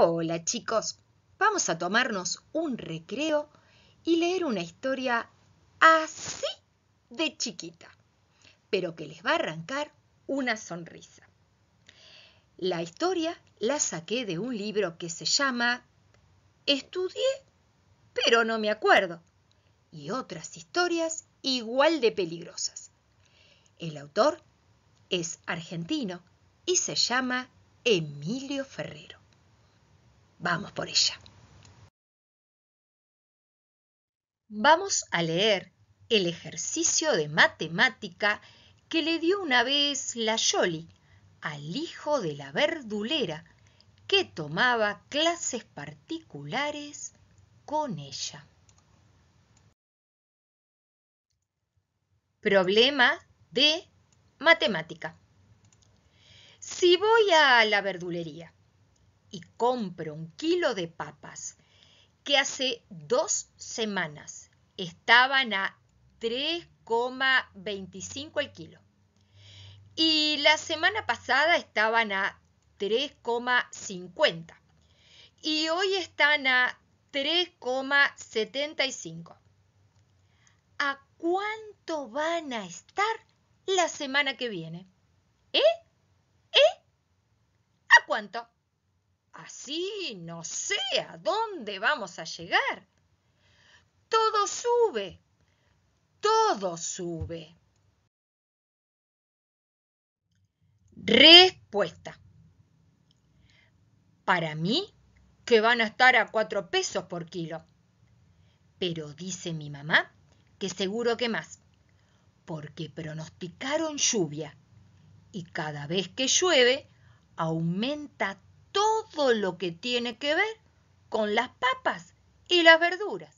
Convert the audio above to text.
Hola chicos, vamos a tomarnos un recreo y leer una historia así de chiquita, pero que les va a arrancar una sonrisa. La historia la saqué de un libro que se llama Estudié, pero no me acuerdo, y otras historias igual de peligrosas. El autor es argentino y se llama Emilio Ferrero. Vamos por ella. Vamos a leer el ejercicio de matemática que le dio una vez la Yoli al hijo de la verdulera que tomaba clases particulares con ella. Problema de matemática. Si voy a la verdulería compro un kilo de papas que hace dos semanas estaban a 3,25 el kilo. Y la semana pasada estaban a 3,50. Y hoy están a 3,75. ¿A cuánto van a estar la semana que viene? ¿Eh? ¿Eh? ¿A cuánto? no sé a dónde vamos a llegar. Todo sube, todo sube. Respuesta. Para mí, que van a estar a cuatro pesos por kilo. Pero dice mi mamá que seguro que más, porque pronosticaron lluvia y cada vez que llueve aumenta todo lo que tiene que ver con las papas y las verduras.